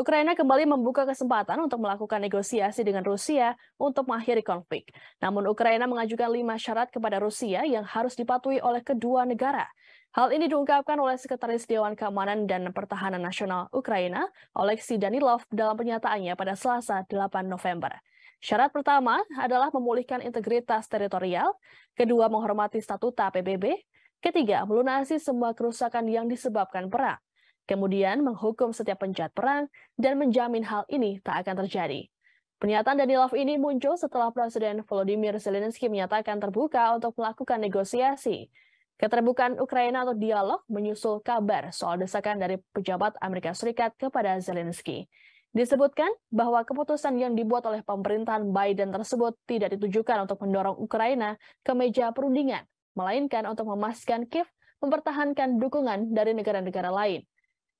Ukraina kembali membuka kesempatan untuk melakukan negosiasi dengan Rusia untuk mengakhiri konflik. Namun Ukraina mengajukan lima syarat kepada Rusia yang harus dipatuhi oleh kedua negara. Hal ini diungkapkan oleh Sekretaris Dewan Keamanan dan Pertahanan Nasional Ukraina, Oleksiy Danilov, dalam pernyataannya pada Selasa 8 November. Syarat pertama adalah memulihkan integritas teritorial, kedua menghormati statuta PBB, ketiga melunasi semua kerusakan yang disebabkan perang kemudian menghukum setiap penjahat perang, dan menjamin hal ini tak akan terjadi. Pernyataan Danilov ini muncul setelah Presiden Volodymyr Zelensky menyatakan terbuka untuk melakukan negosiasi. Keterbukaan Ukraina atau dialog menyusul kabar soal desakan dari pejabat Amerika Serikat kepada Zelensky. Disebutkan bahwa keputusan yang dibuat oleh pemerintahan Biden tersebut tidak ditujukan untuk mendorong Ukraina ke meja perundingan, melainkan untuk memastikan Kiev mempertahankan dukungan dari negara-negara lain.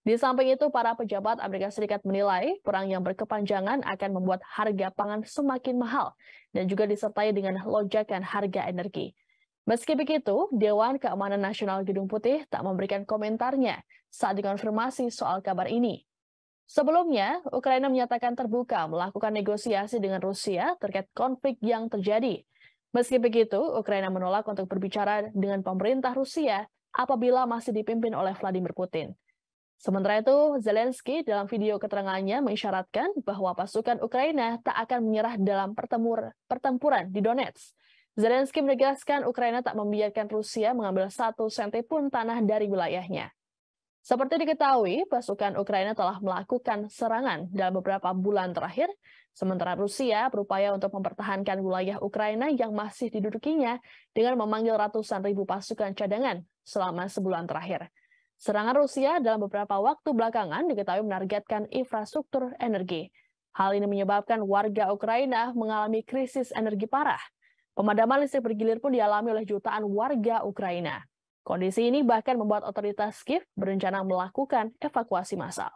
Di samping itu, para pejabat Amerika Serikat menilai perang yang berkepanjangan akan membuat harga pangan semakin mahal dan juga disertai dengan lonjakan harga energi. Meski begitu, Dewan Keamanan Nasional Gedung Putih tak memberikan komentarnya saat dikonfirmasi soal kabar ini. Sebelumnya, Ukraina menyatakan terbuka melakukan negosiasi dengan Rusia terkait konflik yang terjadi. Meski begitu, Ukraina menolak untuk berbicara dengan pemerintah Rusia apabila masih dipimpin oleh Vladimir Putin. Sementara itu, Zelensky dalam video keterangannya mengisyaratkan bahwa pasukan Ukraina tak akan menyerah dalam pertempuran di Donetsk. Zelensky menegaskan Ukraina tak membiarkan Rusia mengambil satu senti pun tanah dari wilayahnya. Seperti diketahui, pasukan Ukraina telah melakukan serangan dalam beberapa bulan terakhir, sementara Rusia berupaya untuk mempertahankan wilayah Ukraina yang masih didudukinya dengan memanggil ratusan ribu pasukan cadangan selama sebulan terakhir. Serangan Rusia dalam beberapa waktu belakangan diketahui menargetkan infrastruktur energi. Hal ini menyebabkan warga Ukraina mengalami krisis energi parah. Pemadaman listrik bergilir pun dialami oleh jutaan warga Ukraina. Kondisi ini bahkan membuat otoritas Kiev berencana melakukan evakuasi massal.